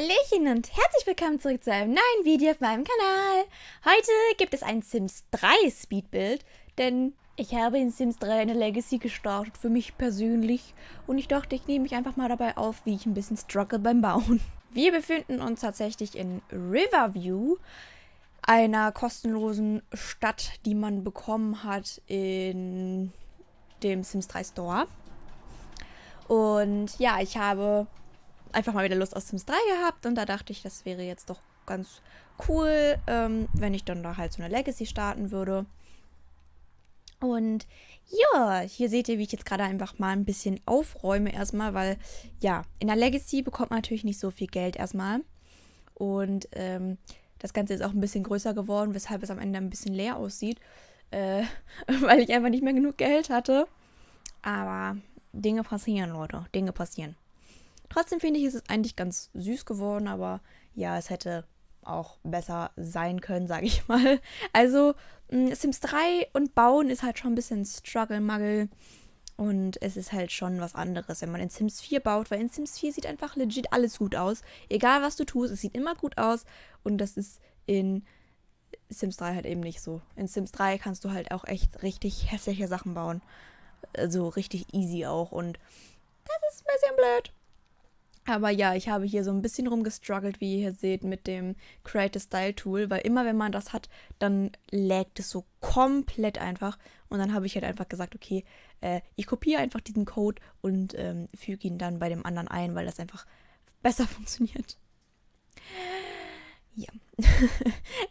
Hallöchen und herzlich willkommen zurück zu einem neuen Video auf meinem Kanal. Heute gibt es ein Sims 3 Speedbuild, denn ich habe in Sims 3 eine Legacy gestartet für mich persönlich und ich dachte, ich nehme mich einfach mal dabei auf, wie ich ein bisschen struggle beim Bauen. Wir befinden uns tatsächlich in Riverview, einer kostenlosen Stadt, die man bekommen hat in dem Sims 3 Store. Und ja, ich habe einfach mal wieder Lust aus Sims 3 gehabt und da dachte ich, das wäre jetzt doch ganz cool, ähm, wenn ich dann da halt so eine Legacy starten würde. Und ja, hier seht ihr, wie ich jetzt gerade einfach mal ein bisschen aufräume erstmal, weil ja, in der Legacy bekommt man natürlich nicht so viel Geld erstmal. Und ähm, das Ganze ist auch ein bisschen größer geworden, weshalb es am Ende ein bisschen leer aussieht, äh, weil ich einfach nicht mehr genug Geld hatte. Aber Dinge passieren, Leute, Dinge passieren. Trotzdem finde ich, ist es eigentlich ganz süß geworden, aber ja, es hätte auch besser sein können, sage ich mal. Also mm, Sims 3 und Bauen ist halt schon ein bisschen Struggle-Muggle. Und es ist halt schon was anderes, wenn man in Sims 4 baut, weil in Sims 4 sieht einfach legit alles gut aus. Egal was du tust, es sieht immer gut aus. Und das ist in Sims 3 halt eben nicht so. In Sims 3 kannst du halt auch echt richtig hässliche Sachen bauen. Also richtig easy auch. Und das ist ein bisschen blöd. Aber ja, ich habe hier so ein bisschen rumgestruggelt, wie ihr hier seht, mit dem Create a Style Tool, weil immer wenn man das hat, dann lägt es so komplett einfach. Und dann habe ich halt einfach gesagt, okay, äh, ich kopiere einfach diesen Code und ähm, füge ihn dann bei dem anderen ein, weil das einfach besser funktioniert. Ja,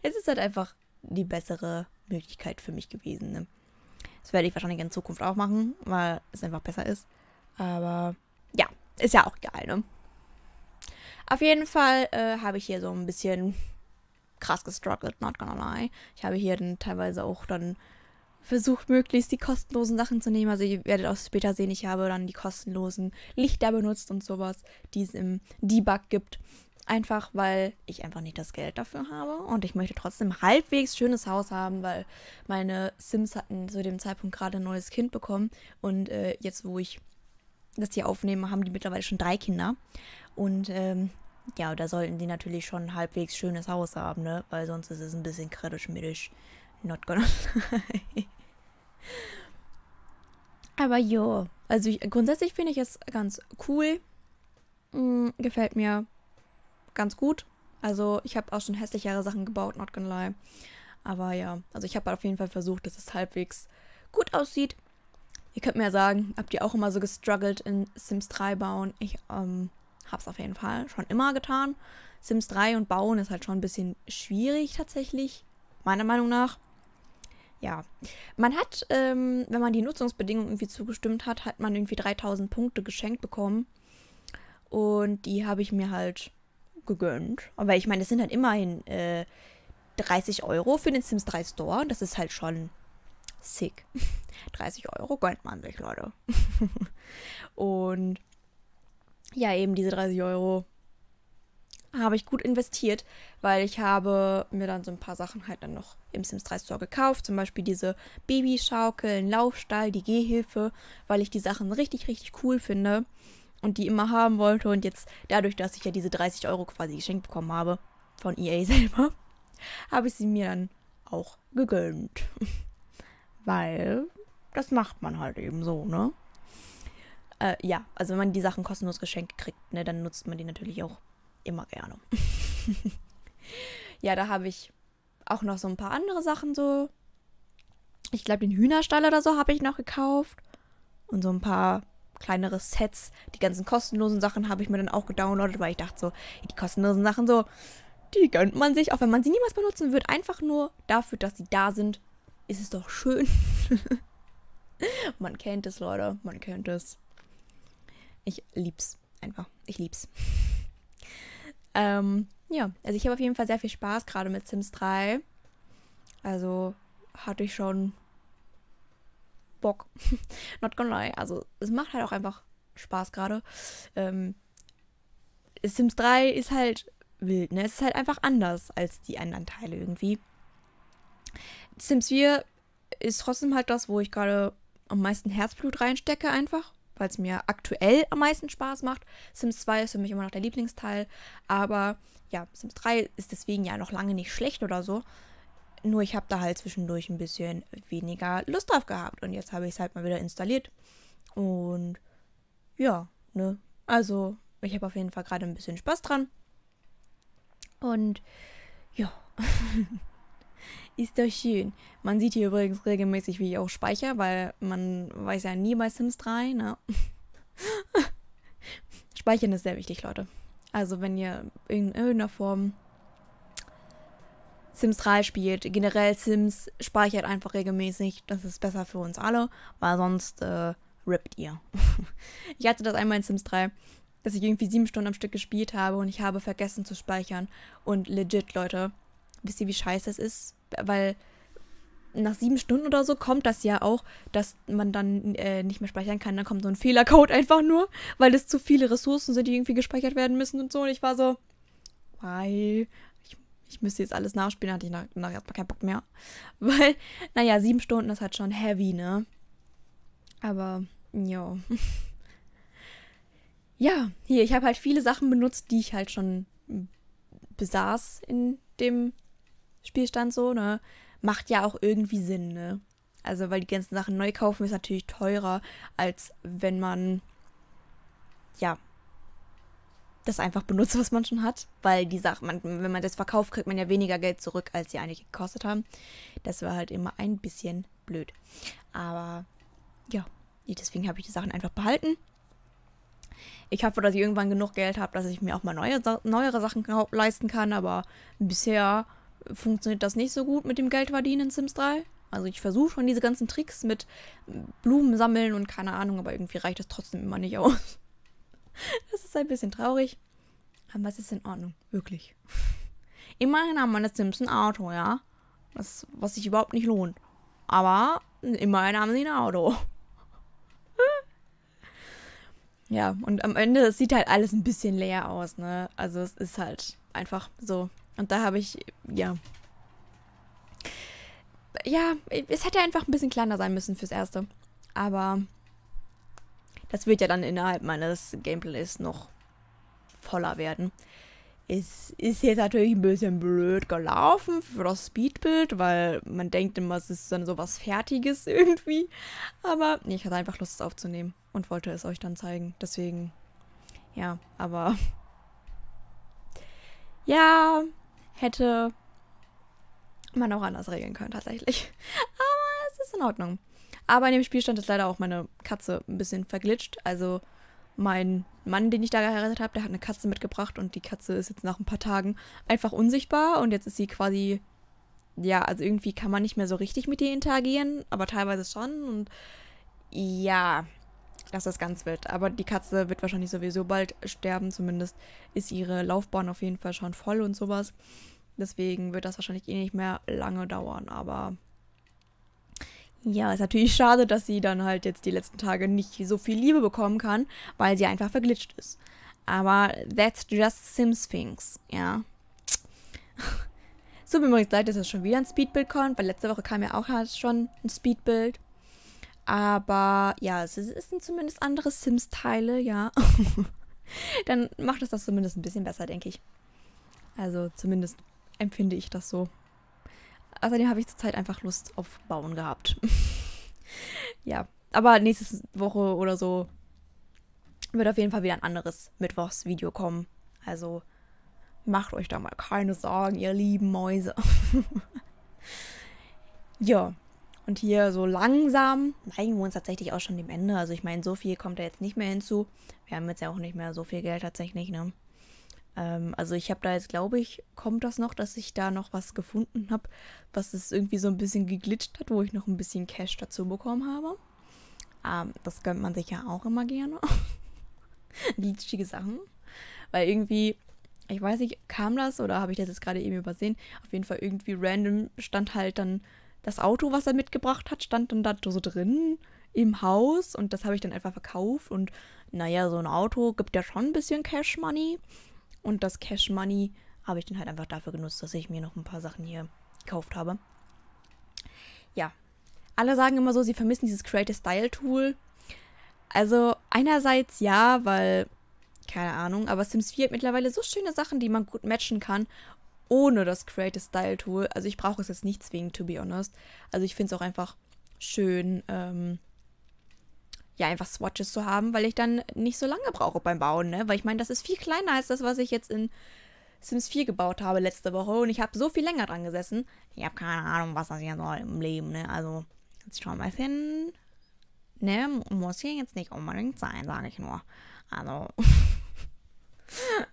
es ist halt einfach die bessere Möglichkeit für mich gewesen. Ne? Das werde ich wahrscheinlich in Zukunft auch machen, weil es einfach besser ist. Aber ja, ist ja auch geil, ne? Auf jeden Fall äh, habe ich hier so ein bisschen krass gestruggelt, not gonna lie. Ich habe hier dann teilweise auch dann versucht, möglichst die kostenlosen Sachen zu nehmen. Also ihr werdet auch später sehen, ich habe dann die kostenlosen Lichter benutzt und sowas, die es im Debug gibt. Einfach weil ich einfach nicht das Geld dafür habe und ich möchte trotzdem halbwegs schönes Haus haben, weil meine Sims hatten zu dem Zeitpunkt gerade ein neues Kind bekommen und äh, jetzt, wo ich das hier aufnehme, haben die mittlerweile schon drei Kinder. Und ähm, ja, da sollten die natürlich schon ein halbwegs schönes Haus haben, ne? Weil sonst ist es ein bisschen kritisch-mittisch. Not gonna lie. Aber jo, also ich, grundsätzlich finde ich es ganz cool. Hm, gefällt mir ganz gut. Also ich habe auch schon hässlichere Sachen gebaut, not gonna lie. Aber ja, also ich habe auf jeden Fall versucht, dass es halbwegs gut aussieht. Ihr könnt mir ja sagen, habt ihr auch immer so gestruggelt in Sims 3 bauen? Ich ähm, Hab's auf jeden Fall schon immer getan. Sims 3 und Bauen ist halt schon ein bisschen schwierig tatsächlich, meiner Meinung nach. Ja, man hat, ähm, wenn man die Nutzungsbedingungen irgendwie zugestimmt hat, hat man irgendwie 3000 Punkte geschenkt bekommen. Und die habe ich mir halt gegönnt. Aber ich meine, es sind halt immerhin äh, 30 Euro für den Sims 3 Store. Das ist halt schon sick. 30 Euro gönnt man sich, Leute. und ja, eben diese 30 Euro habe ich gut investiert, weil ich habe mir dann so ein paar Sachen halt dann noch im Sims 3 Store gekauft. Zum Beispiel diese Babyschaukeln, einen Laufstall, die Gehhilfe, weil ich die Sachen richtig, richtig cool finde und die immer haben wollte. Und jetzt dadurch, dass ich ja diese 30 Euro quasi geschenkt bekommen habe von EA selber, habe ich sie mir dann auch gegönnt. weil das macht man halt eben so, ne? Äh, ja, also wenn man die Sachen kostenlos geschenkt kriegt, ne, dann nutzt man die natürlich auch immer gerne. ja, da habe ich auch noch so ein paar andere Sachen so. Ich glaube, den Hühnerstall oder so habe ich noch gekauft. Und so ein paar kleinere Sets. Die ganzen kostenlosen Sachen habe ich mir dann auch gedownloadet, weil ich dachte so, die kostenlosen Sachen so, die gönnt man sich, auch wenn man sie niemals benutzen wird. Einfach nur dafür, dass sie da sind, ist es doch schön. man kennt es, Leute. Man kennt es. Ich lieb's einfach. Ich lieb's. ähm, ja, also ich habe auf jeden Fall sehr viel Spaß gerade mit Sims 3. Also hatte ich schon Bock. Not gonna lie. Also es macht halt auch einfach Spaß gerade. Ähm, Sims 3 ist halt wild, ne? Es ist halt einfach anders als die anderen Teile irgendwie. Sims 4 ist trotzdem halt das, wo ich gerade am meisten Herzblut reinstecke einfach weil es mir aktuell am meisten Spaß macht. Sims 2 ist für mich immer noch der Lieblingsteil, aber ja, Sims 3 ist deswegen ja noch lange nicht schlecht oder so. Nur ich habe da halt zwischendurch ein bisschen weniger Lust drauf gehabt und jetzt habe ich es halt mal wieder installiert. Und ja, ne? Also, ich habe auf jeden Fall gerade ein bisschen Spaß dran. Und ja. Ist doch schön. Man sieht hier übrigens regelmäßig, wie ich auch speichere, weil man weiß ja nie bei Sims 3, ne? Speichern ist sehr wichtig, Leute. Also wenn ihr in irgendeiner Form Sims 3 spielt, generell Sims, speichert einfach regelmäßig. Das ist besser für uns alle, weil sonst äh, rippt ihr. ich hatte das einmal in Sims 3, dass ich irgendwie sieben Stunden am Stück gespielt habe und ich habe vergessen zu speichern. Und legit, Leute, wisst ihr, wie scheiße das ist? weil nach sieben Stunden oder so kommt das ja auch, dass man dann äh, nicht mehr speichern kann. Dann kommt so ein Fehlercode einfach nur, weil es zu viele Ressourcen sind, die irgendwie gespeichert werden müssen und so. Und ich war so, why? Ich, ich müsste jetzt alles nachspielen, hatte ich nach, nach erstmal keinen Bock mehr. Weil, naja, sieben Stunden ist halt schon heavy, ne? Aber, jo. ja, hier, ich habe halt viele Sachen benutzt, die ich halt schon besaß in dem Spielstand so, ne? Macht ja auch irgendwie Sinn, ne? Also, weil die ganzen Sachen neu kaufen ist natürlich teurer, als wenn man, ja, das einfach benutzt, was man schon hat. Weil die Sachen, man, wenn man das verkauft, kriegt man ja weniger Geld zurück, als sie eigentlich gekostet haben. Das war halt immer ein bisschen blöd. Aber ja, deswegen habe ich die Sachen einfach behalten. Ich hoffe, dass ich irgendwann genug Geld habe, dass ich mir auch mal neue, neuere Sachen leisten kann, aber bisher funktioniert das nicht so gut mit dem Geldverdienen in Sims 3. Also ich versuche schon diese ganzen Tricks mit Blumen sammeln und keine Ahnung, aber irgendwie reicht das trotzdem immer nicht aus. Das ist ein bisschen traurig. Aber es ist in Ordnung, wirklich. Immerhin haben meine Sims ein Auto, ja. Das, was sich überhaupt nicht lohnt. Aber immerhin haben sie ein Auto. ja, und am Ende, das sieht halt alles ein bisschen leer aus, ne? Also es ist halt einfach so und da habe ich, ja. Ja, es hätte einfach ein bisschen kleiner sein müssen fürs Erste. Aber das wird ja dann innerhalb meines Gameplays noch voller werden. Es ist jetzt natürlich ein bisschen blöd gelaufen für das Speedbild, weil man denkt immer, es ist dann sowas Fertiges irgendwie. Aber nee, ich hatte einfach Lust, es aufzunehmen und wollte es euch dann zeigen. Deswegen, ja, aber... Ja, hätte man auch anders regeln können, tatsächlich. Aber es ist in Ordnung. Aber in dem Spielstand ist leider auch meine Katze ein bisschen verglitscht. Also mein Mann, den ich da geheiratet habe, der hat eine Katze mitgebracht und die Katze ist jetzt nach ein paar Tagen einfach unsichtbar und jetzt ist sie quasi, ja, also irgendwie kann man nicht mehr so richtig mit ihr interagieren, aber teilweise schon und ja, das ist ganz wild. Aber die Katze wird wahrscheinlich sowieso bald sterben. Zumindest ist ihre Laufbahn auf jeden Fall schon voll und sowas. Deswegen wird das wahrscheinlich eh nicht mehr lange dauern. Aber ja, ist natürlich schade, dass sie dann halt jetzt die letzten Tage nicht so viel Liebe bekommen kann, weil sie einfach verglitscht ist. Aber that's just Sims Things, ja. so, mir übrigens leid, dass es schon wieder ein Speedbild kommt, weil letzte Woche kam ja auch schon ein Speedbild. Aber ja, es sind zumindest andere Sims-Teile, ja. Dann macht es das zumindest ein bisschen besser, denke ich. Also zumindest empfinde ich das so. Außerdem habe ich zurzeit einfach Lust auf Bauen gehabt. ja, aber nächste Woche oder so wird auf jeden Fall wieder ein anderes Mittwochsvideo kommen. Also macht euch da mal keine Sorgen, ihr lieben Mäuse. ja. Und hier so langsam neigen wir uns tatsächlich auch schon dem Ende. Also ich meine, so viel kommt da jetzt nicht mehr hinzu. Wir haben jetzt ja auch nicht mehr so viel Geld tatsächlich, ne? Ähm, also ich habe da jetzt, glaube ich, kommt das noch, dass ich da noch was gefunden habe, was es irgendwie so ein bisschen geglitscht hat, wo ich noch ein bisschen Cash dazu bekommen habe. Ähm, das gönnt man sich ja auch immer gerne. Glitschige Sachen. Weil irgendwie, ich weiß nicht, kam das oder habe ich das jetzt gerade eben übersehen? Auf jeden Fall irgendwie random stand halt dann das Auto, was er mitgebracht hat, stand dann da so drin im Haus und das habe ich dann einfach verkauft. Und naja, so ein Auto gibt ja schon ein bisschen Cash Money. Und das Cash Money habe ich dann halt einfach dafür genutzt, dass ich mir noch ein paar Sachen hier gekauft habe. Ja. Alle sagen immer so, sie vermissen dieses Creative Style Tool. Also einerseits ja, weil keine Ahnung, aber Sims 4 hat mittlerweile so schöne Sachen, die man gut matchen kann ohne das Create Style Tool. Also ich brauche es jetzt nicht zwingend, to be honest. Also ich finde es auch einfach schön, ähm, ja, einfach Swatches zu haben, weil ich dann nicht so lange brauche beim Bauen, ne? Weil ich meine, das ist viel kleiner als das, was ich jetzt in Sims 4 gebaut habe letzte Woche und ich habe so viel länger dran gesessen. Ich habe keine Ahnung, was das hier soll im Leben, ne? Also, jetzt schauen wir mal hin. Ne, muss hier jetzt nicht unbedingt sein, sage ich nur. Also.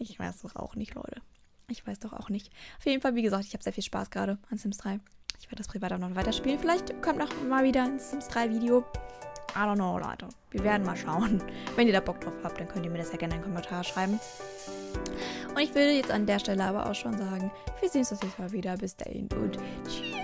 Ich weiß doch auch nicht, Leute. Ich weiß doch auch nicht. Auf jeden Fall, wie gesagt, ich habe sehr viel Spaß gerade an Sims 3. Ich werde das privat auch noch weiterspielen. Vielleicht kommt noch mal wieder ein Sims 3 Video. I don't know, Leute. Wir werden mal schauen. Wenn ihr da Bock drauf habt, dann könnt ihr mir das ja gerne in den Kommentar schreiben. Und ich würde jetzt an der Stelle aber auch schon sagen, wir sehen uns das nächste Mal wieder. Bis dahin und tschüss.